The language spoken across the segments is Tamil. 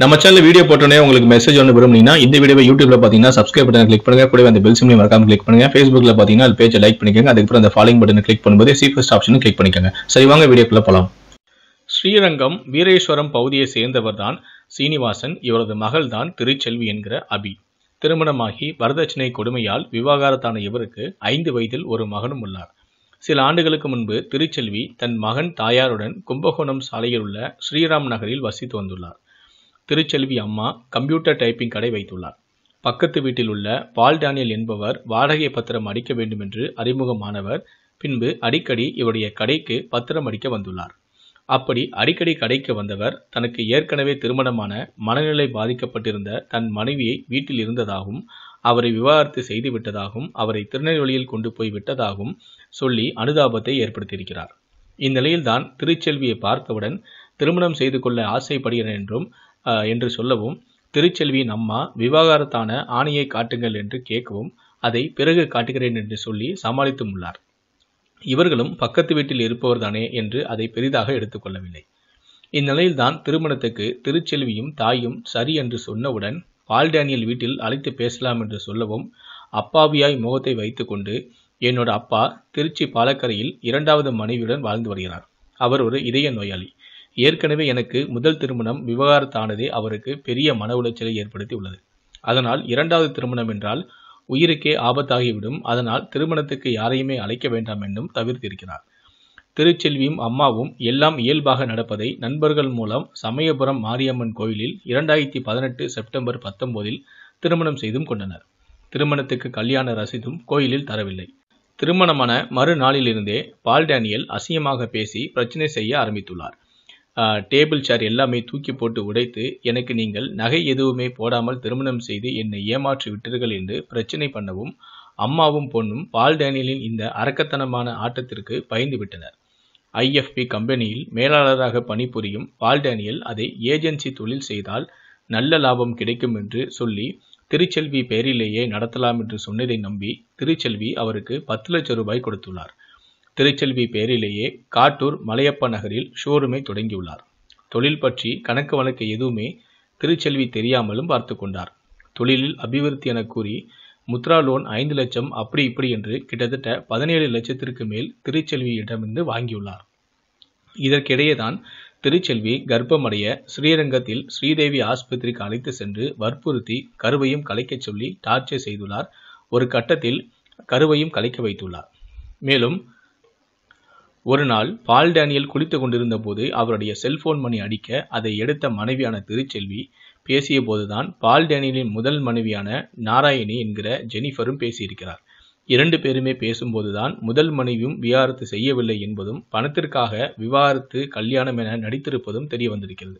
நம்ம சேனல் வீடியோ போட்டோன்னே உங்களுக்கு மெசேஜ் ஒன்று விரும்புனீங்கன்னா இந்த வீடியோ யூடியூப்ல பார்த்தீங்கன்னா சப்ஸ்கிரைப் பட்டன் கிளிக் பண்ணுங்க கூட அந்த பெல் சிம்லையும் மறக்காம கிளிக் பண்ணுங்க ஃபேஸ்புக்ல பார்த்தீங்கன்னா அது பேஜை லைக் பண்ணிக்கோங்க அதுக்கப்புறம் அந்த ஃபாலோ பட்டன் கிளிக் பண்ணும்போது சீஃபஸ்ட் ஆப்ஷனும் கிளிக் பண்ணிக்கோங்க சரி வாங்க வீடியோக்குள்ள போகலாம் ஸ்ரீரங்கம் வீரேஸ்வரம் பகுதியை சேர்ந்தவர் தான் சீனிவாசன் இவரது மகள் தான் திருச்செல்வி என்கிற அபி திருமணமாகி வரதட்சணை கொடுமையால் விவாகரத்தான இவருக்கு ஐந்து வயதில் ஒரு மகனும் உள்ளார் சில ஆண்டுகளுக்கு முன்பு திருச்செல்வி தன் மகன் தாயாருடன் கும்பகோணம் சாலையில் உள்ள ஸ்ரீராம் நகரில் வசித்து வந்துள்ளார் திருச்செல்வி அம்மா கம்ப்யூட்டர் டைப்பிங் கடை வைத்துள்ளார் பக்கத்து வீட்டில் உள்ள பால் டேனியல் என்பவர் வாடகை பத்திரம் அடிக்க வேண்டுமென்று அறிமுகமானவர் பின்பு அடிக்கடி இவருடைய கடைக்கு பத்திரம் அடிக்க வந்துள்ளார் அப்படி அடிக்கடி கடைக்கு வந்தவர் தனக்கு ஏற்கனவே திருமணமான மனநிலை பாதிக்கப்பட்டிருந்த தன் மனைவியை வீட்டில் இருந்ததாகவும் அவரை விவாகரத்து செய்து விட்டதாகவும் அவரை திருநெல்வேலியில் கொண்டு போய் விட்டதாகவும் சொல்லி அனுதாபத்தை ஏற்படுத்தியிருக்கிறார் இந்நிலையில்தான் திருச்செல்வியை பார்த்தவுடன் திருமணம் செய்து கொள்ள ஆசைப்படுகிறேன் என்றும் என்று சொல்லவும் திருச்செல்வியின் அம்மா விவாகரத்தான ஆணையை காட்டுங்கள் என்று கேட்கவும் அதை பிறகு காட்டுகிறேன் என்று சொல்லி சமாளித்தும் உள்ளார் இவர்களும் பக்கத்து வீட்டில் இருப்பவர்தானே என்று அதை பெரிதாக எடுத்துக்கொள்ளவில்லை இந்நிலையில்தான் திருமணத்துக்கு திருச்செல்வியும் தாயும் சரி என்று சொன்னவுடன் பால் டேனியல் வீட்டில் அழைத்து பேசலாம் என்று சொல்லவும் அப்பாவியாய் முகத்தை வைத்துக்கொண்டு என்னோட அப்பா திருச்சி பாலக்கரையில் இரண்டாவது மனைவியுடன் வாழ்ந்து வருகிறார் அவர் ஒரு இதய நோயாளி ஏற்கனவே எனக்கு முதல் திருமணம் விவகாரத்தானதே அவருக்கு பெரிய மன உளைச்சலை ஏற்படுத்தி உள்ளது அதனால் இரண்டாவது திருமணம் என்றால் உயிருக்கே ஆபத்தாகிவிடும் அதனால் திருமணத்துக்கு யாரையுமே அழைக்க வேண்டாம் என்றும் தவிர்த்திருக்கிறார் திருச்செல்வியும் அம்மாவும் எல்லாம் இயல்பாக நடப்பதை நண்பர்கள் மூலம் சமயபுரம் மாரியம்மன் கோயிலில் இரண்டாயிரத்தி பதினெட்டு செப்டம்பர் பத்தொன்பதில் திருமணம் செய்தும் கொண்டனர் திருமணத்துக்கு கல்யாண ரசீதும் கோயிலில் தரவில்லை திருமணமான மறுநாளிலிருந்தே பால் டேனியல் அசியமாக பேசி பிரச்சனை செய்ய ஆரம்பித்துள்ளார் டேபிள் சேர் எல்லாமே தூக்கி போட்டு உடைத்து எனக்கு நீங்கள் நகை எதுவுமே போடாமல் திருமணம் செய்து என்னை ஏமாற்றி விட்டீர்கள் என்று பிரச்சனை பண்ணவும் அம்மாவும் பொண்ணும் பால் டேனியலின் இந்த அரக்கத்தனமான ஆட்டத்திற்கு பயந்து விட்டனர் ஐஎஃப்பி கம்பெனியில் மேலாளராக பணிபுரியும் பால் டேனியல் அதை ஏஜென்சி தொழில் செய்தால் நல்ல லாபம் கிடைக்கும் என்று சொல்லி திருச்செல்வி பெயரிலேயே நடத்தலாம் என்று சொன்னதை நம்பி திருச்செல்வி அவருக்கு பத்து லட்சம் ரூபாய் கொடுத்துள்ளார் திருச்செல்வி பேரிலேயே காட்டூர் மலையப்ப நகரில் ஷோரூமை தொடங்கியுள்ளார் தொழில் பற்றி கணக்கு வழக்கு எதுவுமே திருச்செல்வி தெரியாமலும் பார்த்து கொண்டார் தொழிலில் அபிவிருத்தி என கூறி முத்ரா லோன் ஐந்து லட்சம் அப்படி இப்படி என்று கிட்டத்தட்ட பதினேழு லட்சத்திற்கு மேல் திருச்செல்வியிடமிருந்து வாங்கியுள்ளார் இதற்கிடையேதான் திருச்செல்வி கர்ப்பமடைய ஸ்ரீரங்கத்தில் ஸ்ரீதேவி ஆஸ்பத்திரிக்கு அழைத்து சென்று வற்புறுத்தி கருவையும் கலைக்கச் சொல்லி டார்ச்சர் செய்துள்ளார் ஒரு கட்டத்தில் கருவையும் கலைக்க வைத்துள்ளார் மேலும் ஒரு நாள் பால் டேனியல் குளித்து கொண்டிருந்த போது அவருடைய செல்போன் மணி அடிக்க அதை எடுத்த மனைவியான திருச்செல்வி பேசிய போதுதான் பால் டேனியலின் முதல் மனைவியான நாராயணி என்கிற ஜெனிஃபரும் பேசியிருக்கிறார் இரண்டு பேருமே பேசும்போதுதான் முதல் மனைவியும் விவாகரத்து செய்யவில்லை என்பதும் பணத்திற்காக விவாகரத்து கல்யாணம் என நடித்திருப்பதும் தெரிய வந்திருக்கிறது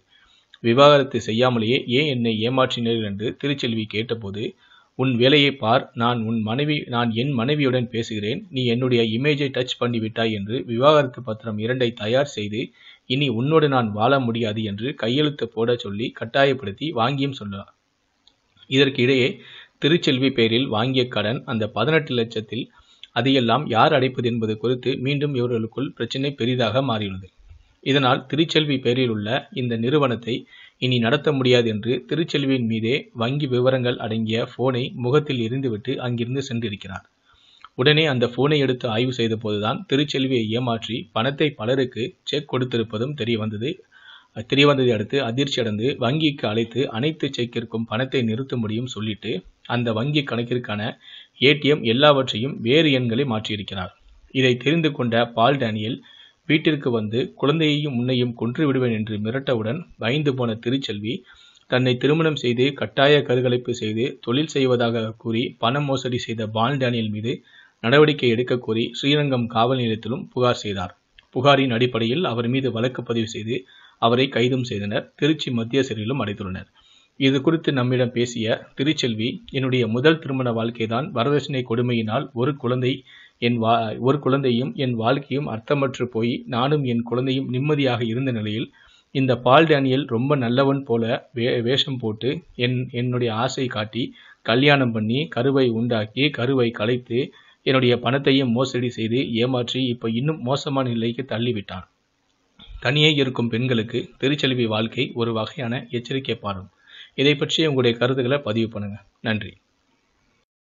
விவாகரத்து செய்யாமலேயே ஏன் என்னை ஏமாற்றினீர்கள் என்று திருச்செல்வி கேட்டபோது உன் வேலையை பார் நான் உன் மனைவி நான் என் மனைவியுடன் பேசுகிறேன் நீ என்னுடைய இமேஜை டச் பண்ணிவிட்டாய் என்று விவாகரத்து பத்திரம் இரண்டை தயார் செய்து இனி உன்னோடு நான் வாழ முடியாது என்று கையெழுத்து போட சொல்லி கட்டாயப்படுத்தி வாங்கியும் சொன்னார் இதற்கு இடையே திருச்செல்வி பெயரில் வாங்கிய கடன் அந்த பதினெட்டு லட்சத்தில் அதையெல்லாம் யார் அடைப்பது என்பது குறித்து மீண்டும் இவர்களுக்குள் பிரச்சினை பெரிதாக மாறியுள்ளது இதனால் திருச்செல்வி பெயரில் உள்ள இந்த நிறுவனத்தை இனி நடத்த முடியாது என்று திருச்செல்வியின் மீதே வங்கி விவரங்கள் அடங்கிய போனை முகத்தில் எரிந்துவிட்டு அங்கிருந்து சென்றிருக்கிறார் உடனே அந்த போனை எடுத்து ஆய்வு செய்த போதுதான் திருச்செல்வியை ஏமாற்றி பணத்தை பலருக்கு செக் கொடுத்திருப்பதும் தெரிய வந்தது தெரிய வந்ததை அடுத்து அதிர்ச்சி அடைந்து வங்கிக்கு அழைத்து அனைத்து செக்கிற்கும் பணத்தை நிறுத்தும்படியும் சொல்லிட்டு அந்த வங்கி கணக்கிற்கான ஏடிஎம் எல்லாவற்றையும் வேறு எண்களை மாற்றியிருக்கிறார் இதை தெரிந்து கொண்ட பால் டேனியல் வீட்டிற்கு வந்து குழந்தையையும் உன்னையும் கொன்று விடுவேன் என்று மிரட்டவுடன் பயந்து போன திருச்செல்வி தன்னை திருமணம் செய்து கட்டாய கருகலைப்பு செய்து தொழில் செய்வதாக கூறி பண மோசடி செய்த பால் டேனியல் மீது நடவடிக்கை எடுக்க கோரி ஸ்ரீரங்கம் காவல் நிலையத்திலும் புகார் செய்தார் புகாரின் அடிப்படையில் அவர் மீது வழக்கு பதிவு செய்து அவரை கைதும் செய்தனர் திருச்சி மத்திய சிறையிலும் அடைத்துள்ளனர் இது குறித்து நம்மிடம் பேசிய திருச்செல்வி என்னுடைய முதல் திருமண வாழ்க்கைதான் வரதட்சணை கொடுமையினால் ஒரு குழந்தை என் வா ஒரு குழந்தையும் என் வாழ்க்கையும் அர்த்தமற்று போய் நானும் என் குழந்தையும் நிம்மதியாக இருந்த நிலையில் இந்த பால் டேனியல் ரொம்ப நல்லவன் போல வே வேஷம் போட்டு என் என்னுடைய ஆசை காட்டி கல்யாணம் பண்ணி கருவை உண்டாக்கி கருவை கலைத்து என்னுடைய பணத்தையும் மோசடி செய்து ஏமாற்றி இப்போ இன்னும் மோசமான நிலைக்கு தள்ளிவிட்டான் தனியே இருக்கும் பெண்களுக்கு திருச்செல்வி வாழ்க்கை ஒரு வகையான எச்சரிக்கை பாடும் இதை பற்றி உங்களுடைய கருத்துக்களை பதிவு பண்ணுங்கள் நன்றி